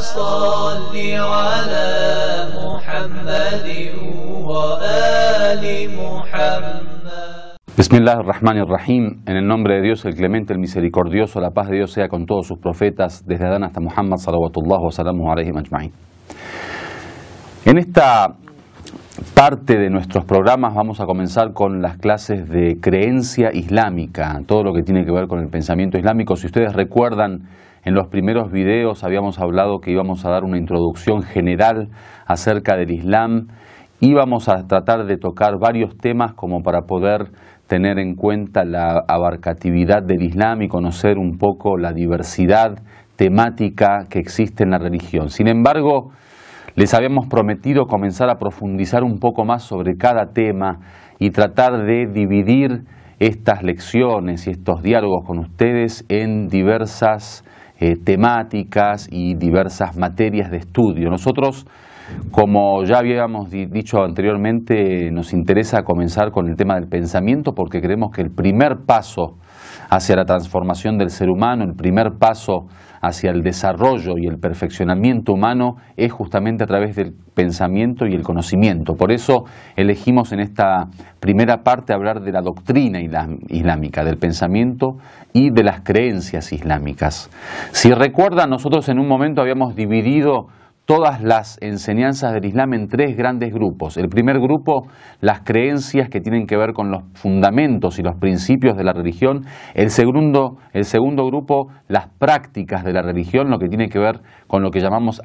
salli ala على wa ali Bismillah ar-Rahman ar-Rahim, en el nombre de Dios el clemente, el misericordioso, la paz de Dios sea con todos sus profetas, desde Adán hasta Muhammad, wa sallam. En esta parte de nuestros programas vamos a comenzar con las clases de creencia islámica, todo lo que tiene que ver con el pensamiento islámico. Si ustedes recuerdan en los primeros videos habíamos hablado que íbamos a dar una introducción general acerca del Islam, íbamos a tratar de tocar varios temas como para poder tener en cuenta la abarcatividad del Islam y conocer un poco la diversidad temática que existe en la religión. Sin embargo, les habíamos prometido comenzar a profundizar un poco más sobre cada tema y tratar de dividir estas lecciones y estos diálogos con ustedes en diversas eh, temáticas y diversas materias de estudio. Nosotros, como ya habíamos dicho anteriormente, nos interesa comenzar con el tema del pensamiento porque creemos que el primer paso hacia la transformación del ser humano, el primer paso hacia el desarrollo y el perfeccionamiento humano es justamente a través del pensamiento y el conocimiento. Por eso elegimos en esta primera parte hablar de la doctrina islámica, del pensamiento y de las creencias islámicas. Si recuerdan, nosotros en un momento habíamos dividido todas las enseñanzas del Islam en tres grandes grupos. El primer grupo, las creencias que tienen que ver con los fundamentos y los principios de la religión. El segundo, grupo, las prácticas de la religión, lo que tiene que ver con lo que llamamos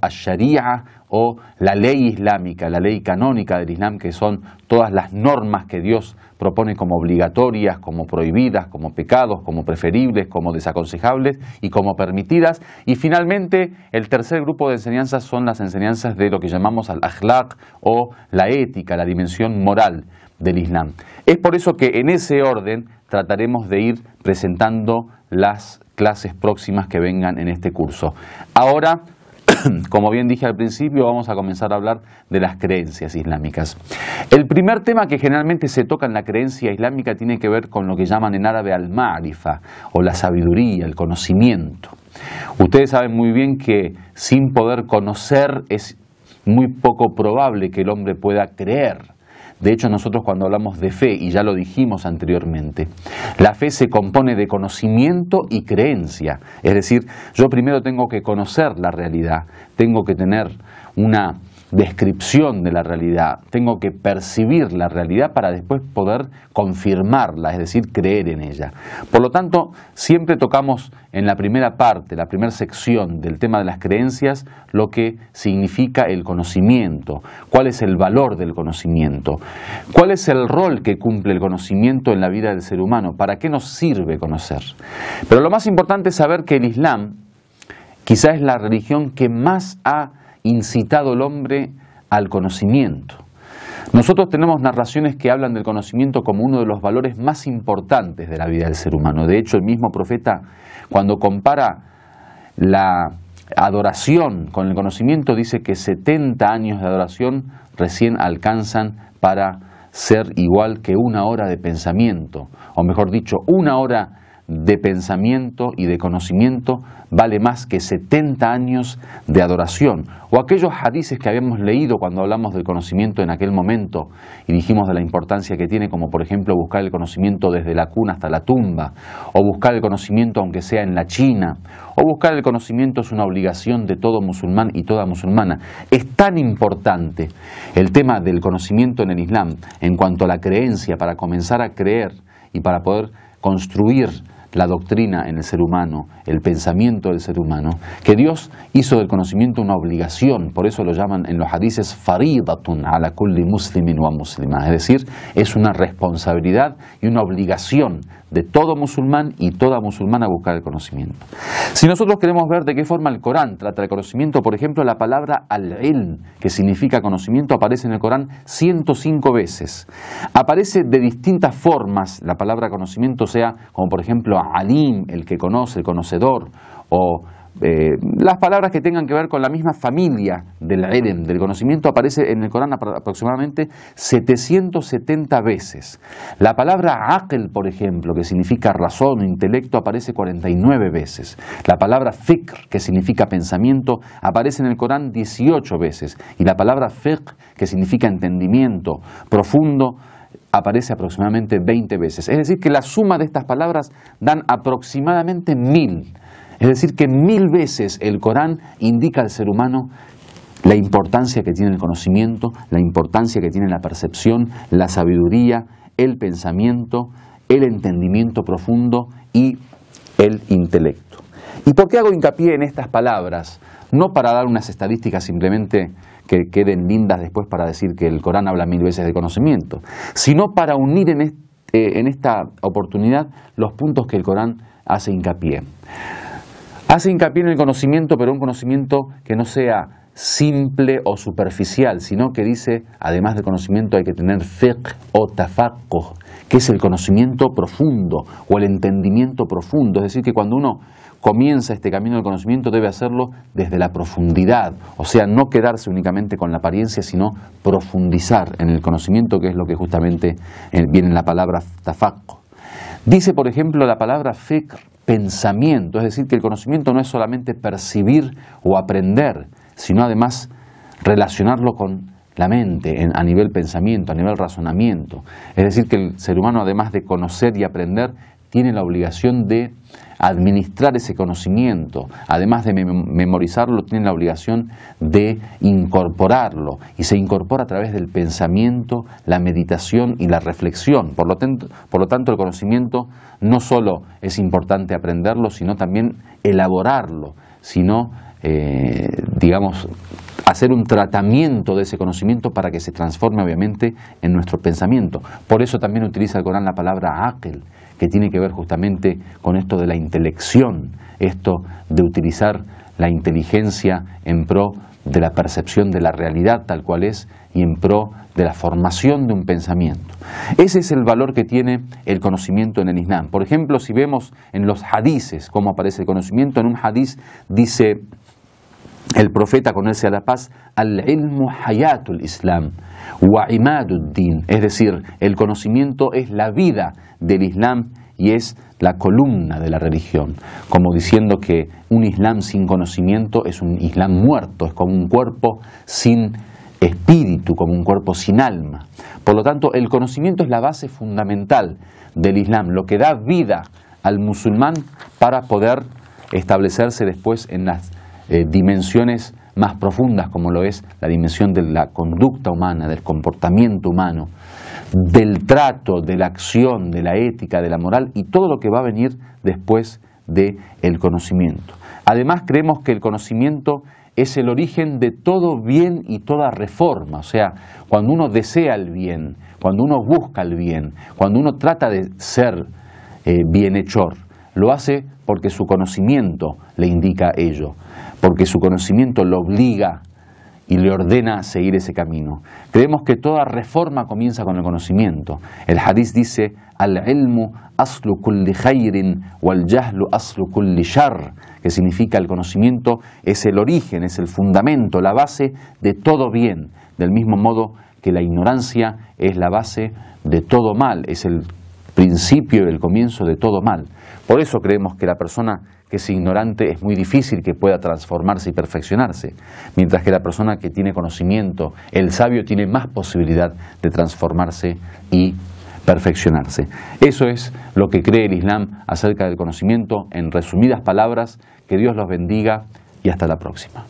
o la ley islámica, la ley canónica del Islam, que son todas las normas que Dios propone como obligatorias, como prohibidas, como pecados, como preferibles, como desaconsejables y como permitidas. Y finalmente, el tercer grupo de enseñanzas son las enseñanzas de lo que llamamos al-akhlaq o la ética, la dimensión moral del Islam. Es por eso que en ese orden trataremos de ir presentando las clases próximas que vengan en este curso. Ahora como bien dije al principio, vamos a comenzar a hablar de las creencias islámicas. El primer tema que generalmente se toca en la creencia islámica tiene que ver con lo que llaman en árabe al-ma'rifa, o la sabiduría, el conocimiento. Ustedes saben muy bien que sin poder conocer es muy poco probable que el hombre pueda creer. De hecho, nosotros cuando hablamos de fe, y ya lo dijimos anteriormente, la fe se compone de conocimiento y creencia. Es decir, yo primero tengo que conocer la realidad, tengo que tener una descripción de la realidad, tengo que percibir la realidad para después poder confirmarla, es decir, creer en ella. Por lo tanto, siempre tocamos en la primera parte, la primera sección del tema de las creencias, lo que significa el conocimiento, cuál es el valor del conocimiento, cuál es el rol que cumple el conocimiento en la vida del ser humano, para qué nos sirve conocer. Pero lo más importante es saber que el Islam quizá es la religión que más ha incitado el hombre al conocimiento. Nosotros tenemos narraciones que hablan del conocimiento como uno de los valores más importantes de la vida del ser humano. De hecho, el mismo profeta, cuando compara la adoración con el conocimiento, dice que 70 años de adoración recién alcanzan para ser igual que una hora de pensamiento, o mejor dicho, una hora de pensamiento y de conocimiento vale más que 70 años de adoración. O aquellos hadices que habíamos leído cuando hablamos del conocimiento en aquel momento y dijimos de la importancia que tiene, como por ejemplo buscar el conocimiento desde la cuna hasta la tumba, o buscar el conocimiento aunque sea en la China, o buscar el conocimiento es una obligación de todo musulmán y toda musulmana. Es tan importante el tema del conocimiento en el Islam en cuanto a la creencia, para comenzar a creer y para poder construir la doctrina en el ser humano, el pensamiento del ser humano, que Dios hizo del conocimiento una obligación, por eso lo llaman en los hadices faridatun ala kulli muslimin wa muslima, es decir, es una responsabilidad y una obligación de todo musulmán y toda musulmana a buscar el conocimiento. Si nosotros queremos ver de qué forma el Corán trata el conocimiento, por ejemplo, la palabra al-ilm, que significa conocimiento, aparece en el Corán 105 veces. Aparece de distintas formas la palabra conocimiento, sea como por ejemplo alim, el que conoce, el conocedor, o eh, las palabras que tengan que ver con la misma familia del Eden, del conocimiento, aparece en el Corán aproximadamente 770 veces. La palabra aql, por ejemplo, que significa razón, o intelecto, aparece 49 veces. La palabra fikr, que significa pensamiento, aparece en el Corán 18 veces. Y la palabra fiqh, que significa entendimiento profundo, aparece aproximadamente 20 veces. Es decir, que la suma de estas palabras dan aproximadamente mil es decir, que mil veces el Corán indica al ser humano la importancia que tiene el conocimiento, la importancia que tiene la percepción, la sabiduría, el pensamiento, el entendimiento profundo y el intelecto. ¿Y por qué hago hincapié en estas palabras? No para dar unas estadísticas simplemente que queden lindas después para decir que el Corán habla mil veces de conocimiento, sino para unir en, eh, en esta oportunidad los puntos que el Corán hace hincapié. Hace hincapié en el conocimiento, pero un conocimiento que no sea simple o superficial, sino que dice, además del conocimiento hay que tener fiqh o tafaco que es el conocimiento profundo o el entendimiento profundo, es decir, que cuando uno comienza este camino del conocimiento debe hacerlo desde la profundidad, o sea, no quedarse únicamente con la apariencia, sino profundizar en el conocimiento, que es lo que justamente eh, viene en la palabra tafaco Dice, por ejemplo, la palabra fiqh pensamiento, es decir, que el conocimiento no es solamente percibir o aprender, sino además relacionarlo con la mente a nivel pensamiento, a nivel razonamiento. Es decir, que el ser humano, además de conocer y aprender, tiene la obligación de administrar ese conocimiento, además de memorizarlo, tiene la obligación de incorporarlo y se incorpora a través del pensamiento, la meditación y la reflexión. Por lo, tanto, el conocimiento no solo es importante aprenderlo, sino también elaborarlo, sino, eh, digamos, hacer un tratamiento de ese conocimiento para que se transforme obviamente en nuestro pensamiento. Por eso también utiliza el Corán la palabra akel, que tiene que ver justamente con esto de la intelección, esto de utilizar la inteligencia en pro de la percepción de la realidad tal cual es y en pro de la formación de un pensamiento. Ese es el valor que tiene el conocimiento en el Islam. Por ejemplo, si vemos en los hadices cómo aparece el conocimiento, en un hadiz dice el profeta con él la paz, al ilmu islam wa din, es decir, el conocimiento es la vida del islam y es la columna de la religión, como diciendo que un islam sin conocimiento es un islam muerto, es como un cuerpo sin espíritu, como un cuerpo sin alma. Por lo tanto, el conocimiento es la base fundamental del islam, lo que da vida al musulmán para poder establecerse después en las eh, dimensiones más profundas como lo es la dimensión de la conducta humana, del comportamiento humano, del trato, de la acción, de la ética, de la moral y todo lo que va a venir después del el conocimiento. Además creemos que el conocimiento es el origen de todo bien y toda reforma, o sea, cuando uno desea el bien, cuando uno busca el bien, cuando uno trata de ser eh, bienhechor, lo hace porque su conocimiento le indica ello porque su conocimiento lo obliga y le ordena a seguir ese camino. Creemos que toda reforma comienza con el conocimiento. El hadiz dice, al-ilmu aslu kulli khayrin wal jahlu aslu kulli shar, que significa el conocimiento es el origen, es el fundamento, la base de todo bien, del mismo modo que la ignorancia es la base de todo mal, es el principio y el comienzo de todo mal. Por eso creemos que la persona que es ignorante es muy difícil que pueda transformarse y perfeccionarse, mientras que la persona que tiene conocimiento, el sabio, tiene más posibilidad de transformarse y perfeccionarse. Eso es lo que cree el Islam acerca del conocimiento. En resumidas palabras, que Dios los bendiga y hasta la próxima.